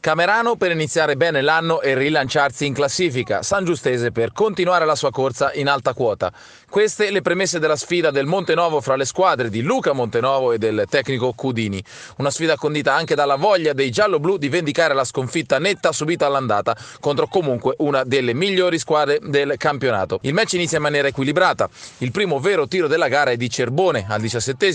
Camerano per iniziare bene l'anno e rilanciarsi in classifica, San Giustese per continuare la sua corsa in alta quota. Queste le premesse della sfida del Montenovo fra le squadre di Luca Montenovo e del tecnico Cudini. Una sfida condita anche dalla voglia dei gialloblu di vendicare la sconfitta netta subita all'andata contro comunque una delle migliori squadre del campionato. Il match inizia in maniera equilibrata. Il primo vero tiro della gara è di Cerbone al 17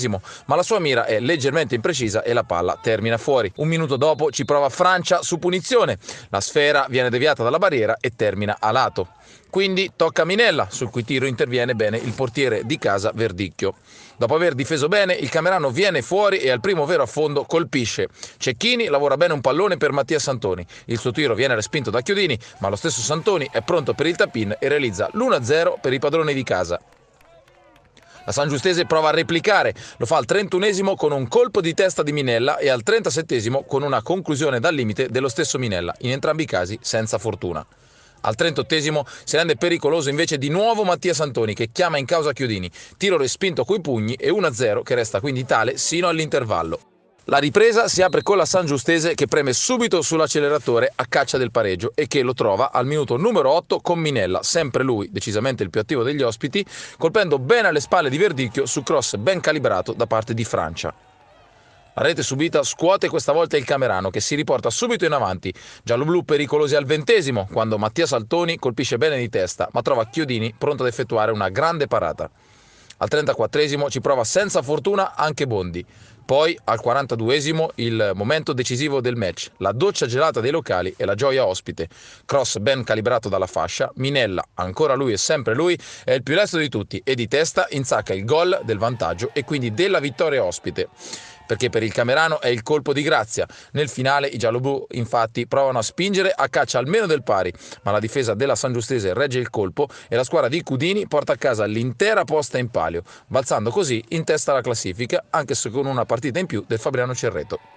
ma la sua mira è leggermente imprecisa e la palla termina fuori. Un minuto dopo ci prova Francia calcia su punizione. La sfera viene deviata dalla barriera e termina a lato. Quindi tocca a Minella, sul cui tiro interviene bene il portiere di casa Verdicchio. Dopo aver difeso bene, il Camerano viene fuori e al primo vero affondo colpisce. Cecchini lavora bene un pallone per Mattia Santoni. Il suo tiro viene respinto da Chiodini, ma lo stesso Santoni è pronto per il tapin e realizza l'1-0 per i padroni di casa. La San Giustese prova a replicare, lo fa al 31 con un colpo di testa di Minella e al 37 con una conclusione dal limite dello stesso Minella, in entrambi i casi senza fortuna. Al 38 si rende pericoloso invece di nuovo Mattia Santoni che chiama in causa Chiodini, tiro respinto coi pugni e 1-0 che resta quindi tale sino all'intervallo. La ripresa si apre con la San Giustese che preme subito sull'acceleratore a caccia del pareggio e che lo trova al minuto numero 8 con Minella, sempre lui, decisamente il più attivo degli ospiti, colpendo bene alle spalle di Verdicchio su cross ben calibrato da parte di Francia. La rete subita scuote questa volta il Camerano che si riporta subito in avanti. Gialloblu pericolosi al ventesimo quando Mattia Saltoni colpisce bene di testa ma trova Chiodini pronto ad effettuare una grande parata. Al 34 ci prova senza fortuna anche Bondi. Poi al 42 il momento decisivo del match, la doccia gelata dei locali e la gioia ospite. Cross ben calibrato dalla fascia, Minella, ancora lui e sempre lui, è il più lesto di tutti e di testa inzacca il gol del vantaggio e quindi della vittoria ospite perché per il Camerano è il colpo di grazia. Nel finale i gialloblu infatti provano a spingere a caccia almeno del pari, ma la difesa della San Giustese regge il colpo e la squadra di Cudini porta a casa l'intera posta in palio, balzando così in testa alla classifica, anche se con una partita in più del Fabriano Cerreto.